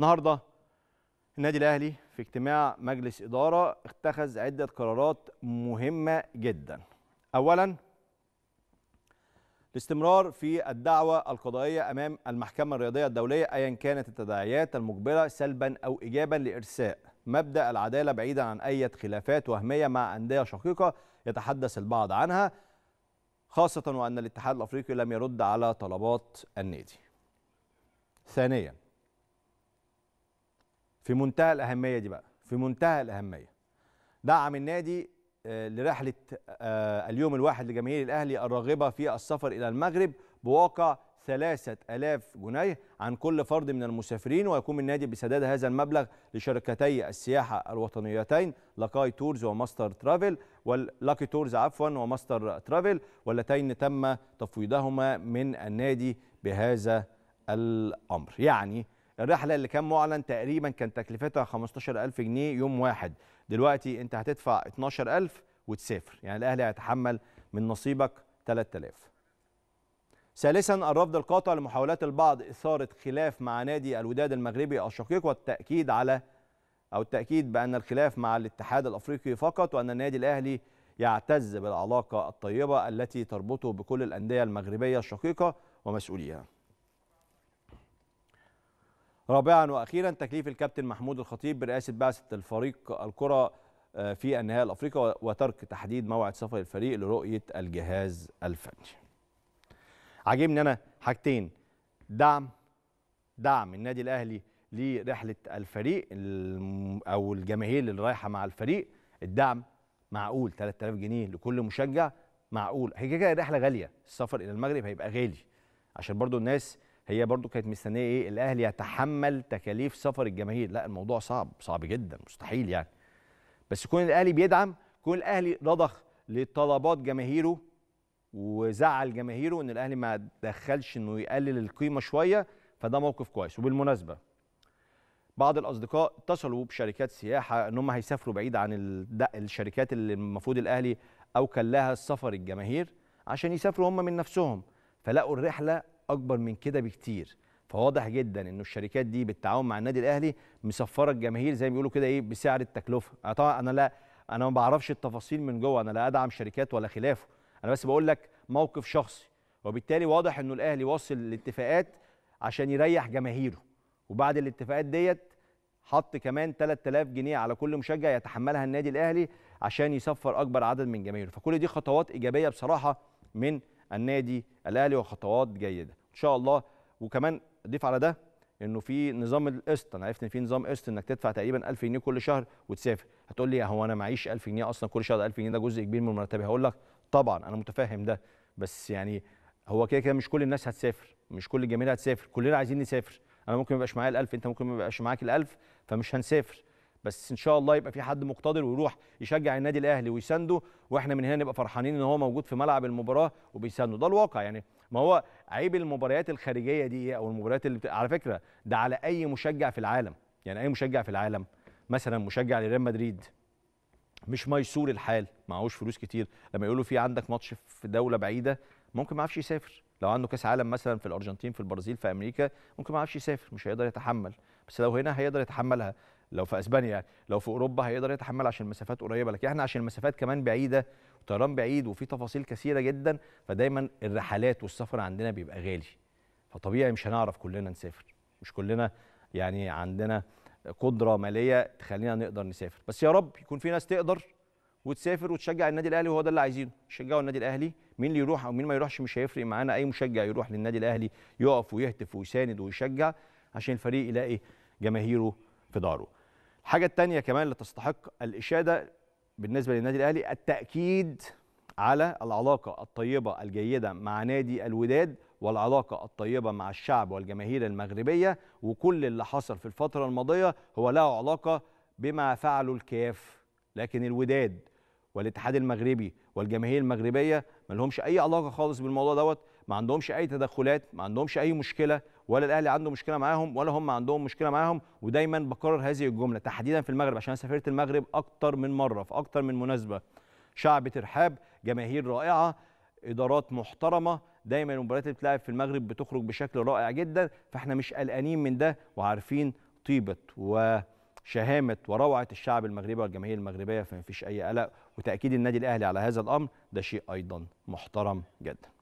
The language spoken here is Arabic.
النهارده النادي الاهلي في اجتماع مجلس اداره اتخذ عده قرارات مهمه جدا اولا الاستمرار في الدعوة القضائية أمام المحكمة الرياضية الدولية أيا كانت التداعيات المقبله سلبا أو إيجابا لإرساء مبدأ العدالة بعيدا عن أي خلافات وهمية مع أندية شقيقة يتحدث البعض عنها خاصة وأن الاتحاد الأفريقي لم يرد على طلبات النادي ثانياً في منتهى الأهمية دي بقى في منتهى الأهمية دعم النادي آه، لرحلة آه، اليوم الواحد لجماهير الأهلي الراغبة في السفر إلى المغرب بواقع ثلاثة ألاف جنيه عن كل فرد من المسافرين ويقوم النادي بسداد هذا المبلغ لشركتي السياحة الوطنيتين لاكاي تورز وماستر ترافل واللاكي تورز عفوا وماستر ترافل واللتين تم تفويضهما من النادي بهذا الأمر يعني الرحله اللي كان معلن تقريبا كان تكلفتها 15000 جنيه يوم واحد دلوقتي انت هتدفع 12000 وتسافر يعني الاهلي هيتحمل من نصيبك 3000 ثالثا الرفض القاطع لمحاولات البعض اثاره خلاف مع نادي الوداد المغربي الشقيق والتاكيد على او التاكيد بان الخلاف مع الاتحاد الافريقي فقط وان النادي الاهلي يعتز بالعلاقه الطيبه التي تربطه بكل الانديه المغربيه الشقيقه ومسؤوليها رابعا واخيرا تكليف الكابتن محمود الخطيب برئاسه بعثه الفريق الكره آه، في النهائي الافريقي وترك تحديد موعد سفر الفريق لرؤيه الجهاز الفني. عاجبني انا حاجتين دعم دعم النادي الاهلي لرحله الفريق او الجماهير اللي رايحه مع الفريق الدعم معقول 3000 جنيه لكل مشجع معقول هي كده رحله غاليه السفر الى المغرب هيبقى غالي عشان برضو الناس هي برضو كانت مستنيه ايه الاهلي يتحمل تكاليف سفر الجماهير لا الموضوع صعب صعب جدا مستحيل يعني بس كون الاهلي بيدعم كون الاهلي رضخ لطلبات جماهيره وزعل جماهيره ان الاهلي ما دخلش انه يقلل القيمه شويه فده موقف كويس وبالمناسبه بعض الاصدقاء اتصلوا بشركات سياحه ان هم هيسافروا بعيد عن الشركات اللي المفروض الاهلي اوكل لها السفر الجماهير عشان يسافروا هم من نفسهم فلقوا الرحله اكبر من كده بكتير فواضح جدا انه الشركات دي بالتعاون مع النادي الاهلي مسفره الجماهير زي ما بيقولوا كده ايه بسعر التكلفه أنا طبعا انا لا انا ما بعرفش التفاصيل من جوه انا لا ادعم شركات ولا خلافه انا بس بقول لك موقف شخصي وبالتالي واضح انه الاهلي واصل لاتفاقات عشان يريح جماهيره وبعد الاتفاقات ديت حط كمان 3000 جنيه على كل مشجع يتحملها النادي الاهلي عشان يسفر اكبر عدد من جماهيره فكل دي خطوات ايجابيه بصراحه من النادي الاهلي وخطوات جيده ان شاء الله وكمان اضيف على ده انه في نظام القسط انا عرفت ان في نظام قسط انك تدفع تقريبا 1000 جنيه كل شهر وتسافر هتقول لي هو انا معيش 1000 جنيه اصلا كل شهر 1000 جنيه ده جزء كبير من مرتبي هقول لك طبعا انا متفهم ده بس يعني هو كده كده مش كل الناس هتسافر مش كل الجماهير هتسافر كلنا عايزين نسافر انا ممكن ما يبقاش معايا ال1000 انت ممكن ما يبقاش معاك ال1000 فمش هنسافر بس ان شاء الله يبقى في حد مقتدر ويروح يشجع النادي الاهلي ويسانده واحنا من هنا نبقى فرحانين ان هو موجود في ملعب المباراه وبيسانده ده الواقع يعني ما هو عيب المباريات الخارجيه دي او المباريات اللي بت... على فكره ده على اي مشجع في العالم يعني اي مشجع في العالم مثلا مشجع لريال مدريد مش ميسور الحال معهوش فلوس كتير لما يقولوا في عندك ماتش في دوله بعيده ممكن ما يعرفش يسافر لو عنده كاس عالم مثلا في الارجنتين في البرازيل في امريكا ممكن ما يعرفش يسافر مش هيقدر يتحمل بس لو هنا هيقدر يتحملها لو في اسبانيا يعني لو في اوروبا هيقدر يتحمل عشان المسافات قريبه لكن احنا عشان المسافات كمان بعيده وطيران بعيد وفي تفاصيل كثيره جدا فدايما الرحلات والسفر عندنا بيبقى غالي فطبيعي مش هنعرف كلنا نسافر مش كلنا يعني عندنا قدره ماليه تخلينا نقدر نسافر بس يا رب يكون في ناس تقدر وتسافر وتشجع النادي الاهلي وهو ده اللي عايزينه شجعوا النادي الاهلي مين اللي يروح او مين ما يروحش مش هيفرق معانا اي مشجع يروح للنادي الاهلي يقف ويهتف ويساند ويشجع عشان الفريق يلاقي جماهيره في داره الحاجه الثانيه كمان اللي تستحق الاشاده بالنسبه للنادي الاهلي التاكيد على العلاقه الطيبه الجيده مع نادي الوداد والعلاقه الطيبه مع الشعب والجماهير المغربيه وكل اللي حصل في الفتره الماضيه هو له علاقه بما فعله الكاف لكن الوداد والاتحاد المغربي والجماهير المغربيه ما لهمش اي علاقه خالص بالموضوع دوت ما عندهمش اي تدخلات ما عندهمش اي مشكله ولا الاهلي عنده مشكله معاهم ولا هم عندهم مشكله معاهم ودايما بكرر هذه الجمله تحديدا في المغرب عشان سافرت المغرب اكتر من مره في اكتر من مناسبه شعب ترحاب جماهير رائعه ادارات محترمه دايما المباريات اللي بتلعب في المغرب بتخرج بشكل رائع جدا فاحنا مش قلقانين من ده وعارفين طيبه و شهامه وروعه الشعب المغربي والجماهير المغربيه فما فيش اي قلق وتاكيد النادي الاهلي على هذا الامر ده شيء ايضا محترم جدا